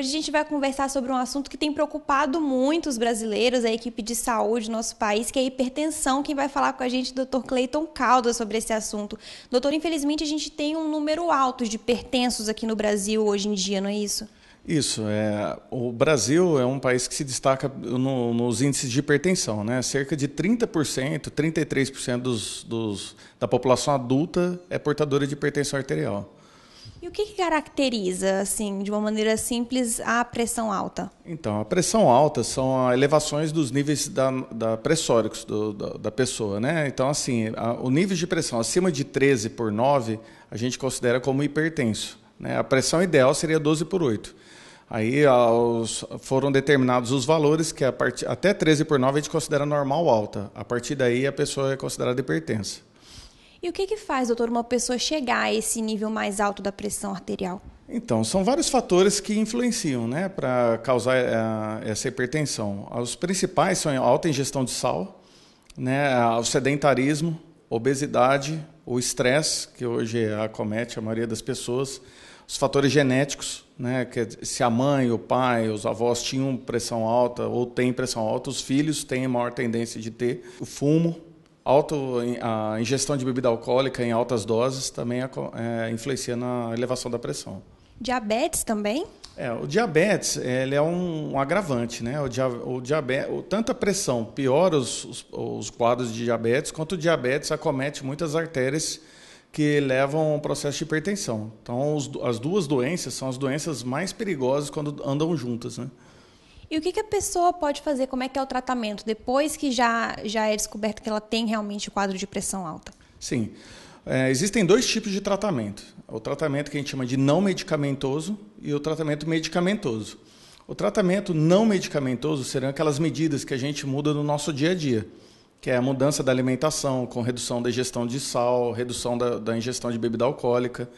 Hoje a gente vai conversar sobre um assunto que tem preocupado muito os brasileiros, a equipe de saúde do nosso país, que é a hipertensão. Quem vai falar com a gente é o Dr. Cleiton Caldas sobre esse assunto. Doutor, infelizmente a gente tem um número alto de hipertensos aqui no Brasil hoje em dia, não é isso? Isso, é, o Brasil é um país que se destaca no, nos índices de hipertensão, né? Cerca de 30%, 33% dos, dos, da população adulta é portadora de hipertensão arterial. E o que, que, caracteriza, assim, de uma maneira simples, a pressão alta? Então, a pressão alta são elevações dos níveis da, da pressóricos do, da, da, pessoa, né? Então, assim, a, o nível de pressão acima de 13 por 9, a gente considera como hipertenso. Né? A pressão ideal seria 12 por 8. Aí aos, foram determinados os valores que a part, até 13 por 9 a gente considera normal alta. A partir daí, a pessoa é considerada hipertensa. E o que, que faz, doutor, uma pessoa chegar a esse nível mais alto da pressão arterial? Então, são vários fatores que influenciam né, para causar a, eh, essa hipertensão. Os principais são a alta ingestão de sal, né, o sedentarismo, obesidade, o estresse, que hoje é acomete a maioria das pessoas, os fatores genéticos, né, que é se a mãe, o pai, os avós tinham pressão alta ou têm pressão alta, os filhos têm maior tendência de ter, o fumo, auto, a ingestão de bebida alcoólica em altas doses também é, influencia na elevação da pressão. Diabetes também? É, o diabetes ele é um, um agravante, né? O, dia, o diabetes, o, tanto a pressão piora os, os, os, quadros de diabetes, quanto o diabetes acomete muitas artérias que levam ao processo de hipertensão. Então, os, as duas doenças são as doenças mais perigosas quando andam juntas, né? E o que, que a pessoa pode fazer? Como é que é o tratamento depois que já, já é descoberto que ela tem realmente o quadro de pressão alta? Sim. É, existem dois tipos de tratamento: o tratamento que a gente chama de não medicamentoso e o tratamento medicamentoso. O tratamento não medicamentoso serão aquelas medidas que a gente muda no nosso dia a dia, que é a mudança da alimentação, com redução da ingestão de sal, redução da, da ingestão de bebida alcoólica,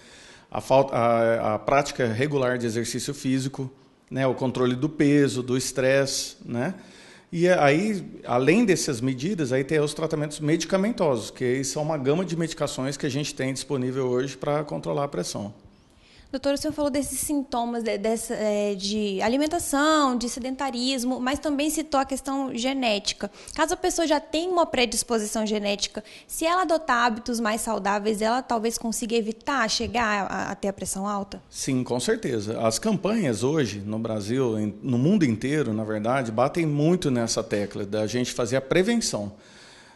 a, falta, a, a prática regular de exercício físico, né, o controle do peso, do estresse, né? E aí, além dessas medidas, aí tem os tratamentos medicamentosos, que são uma gama de medicações que a gente tem disponível hoje para controlar a pressão. Doutora, o senhor falou desses sintomas de, dessa, é, de alimentação, de sedentarismo, mas também citou a questão genética. Caso a pessoa já tenha uma predisposição genética, se ela adotar hábitos mais saudáveis, ela talvez consiga evitar chegar a, a ter a pressão alta? Sim, com certeza. As campanhas hoje no Brasil, no mundo inteiro, na verdade, batem muito nessa tecla da gente fazer a prevenção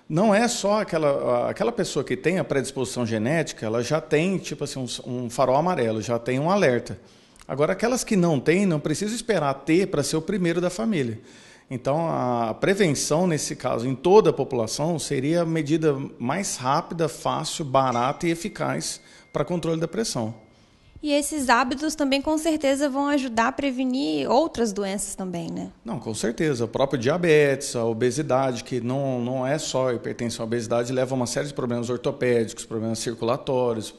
não é só aquela, aquela pessoa que tem a predisposição genética, ela já tem, tipo assim, um, um farol amarelo, já tem um alerta. Agora, aquelas que não têm, não precisa esperar ter para ser o primeiro da família. Então, a prevenção, nesse caso, em toda a população, seria a medida mais rápida, fácil, barata e eficaz para controle da pressão. E esses hábitos também com certeza vão ajudar a prevenir outras doenças também, né? Não, com certeza. O próprio diabetes, a obesidade, que não, não é só hipertensão, a obesidade leva a uma série de problemas ortopédicos, problemas circulatórios,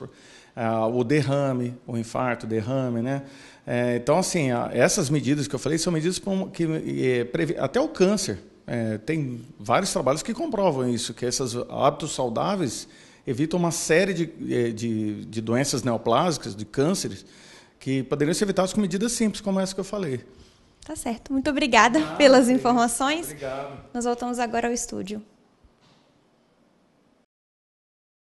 ah, o derrame, o infarto, o derrame, né? Eh, então, assim, essas medidas que eu falei são medidas que eh, até o câncer. Eh, tem vários trabalhos que comprovam isso, que esses hábitos saudáveis evita uma série de, eh, de, de doenças neoplásicas, de cânceres, que poderiam ser evitados com medidas simples, como essa que eu falei. Tá certo. Muito obrigada ah, pelas informações. Obrigado. Nós voltamos agora ao estúdio.